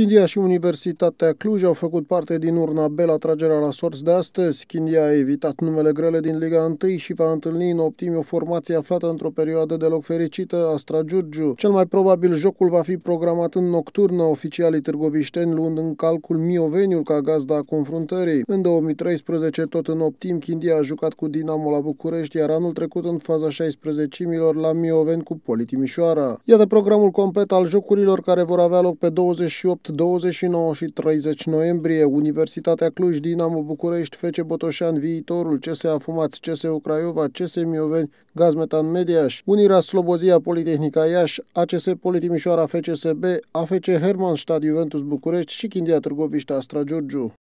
Chindia și Universitatea Cluj au făcut parte din urna B la tragerea la sorți de astăzi. Chindia a evitat numele grele din Liga 1 și va întâlni în optimi o formație aflată într-o perioadă deloc fericită, Astra Giurgiu. Cel mai probabil jocul va fi programat în nocturnă, oficialii târgovișteni luând în calcul Mioveniul ca gazda a confruntării. În 2013, tot în optim, Chindia a jucat cu Dinamo la București, iar anul trecut în faza 16-milor la Mioveni cu Poli Timișoara. Iată programul complet al jocurilor care vor avea loc pe 28 29 și 30 noiembrie, Universitatea Cluj, Dinamo București, FC Botoșan, Viitorul, CS Afumați, CS Craiova, CS Mioveni, Gazmetan Mediaș, Unirea Slobozia, Politehnica Iași, ACS Politimișoara, FCSB, AFC Stad Juventus București și Chindia Târgoviște, Astra Giurgiu.